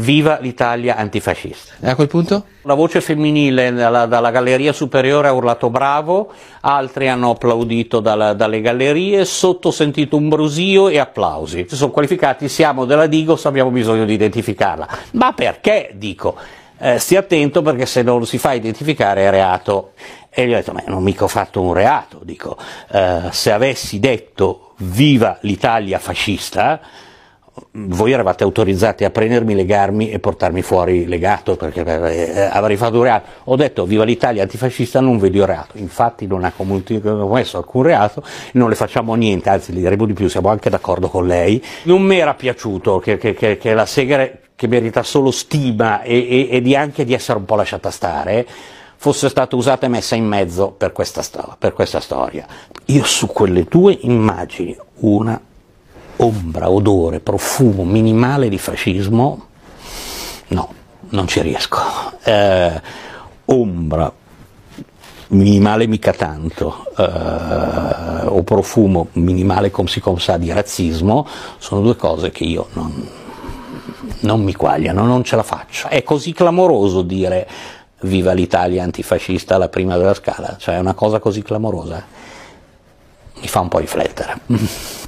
Viva l'Italia antifascista. E a quel punto? La voce femminile dalla, dalla, galleria superiore ha urlato bravo, altri hanno applaudito dalla, dalle gallerie, sotto sentito un brusio e applausi. Si sono qualificati, siamo della Digos, abbiamo bisogno di identificarla. Ma perché, dico? Eh, stia attento perché se non si fa identificare è reato. E gli ho detto, ma non mica ho fatto un reato, dico, eh, se avessi detto viva l'Italia fascista, voi eravate autorizzati a prendermi, legarmi e portarmi fuori legato perché eh, eh avrei fatto un reato. Ho detto viva l'Italia antifascista, non vedo reato. Infatti non ha commesso alcun reato, non le facciamo niente, anzi le diremo di più, siamo anche d'accordo con lei. Non mi era piaciuto che, che, che, che la Segre, che merita solo stima e, e, e di anche di essere un po' lasciata stare, fosse stata usata e messa in mezzo per questa, per questa storia. Io su quelle due immagini, una ombra, odore, profumo minimale di fascismo, no, non ci riesco. Eh, ombra minimale mica tanto eh, o profumo minimale come si sa di razzismo sono due cose che io non, non mi quagliano, non ce la faccio. È così clamoroso dire viva l'Italia antifascista alla prima della scala, cioè è una cosa così clamorosa. Mi fa un po' riflettere.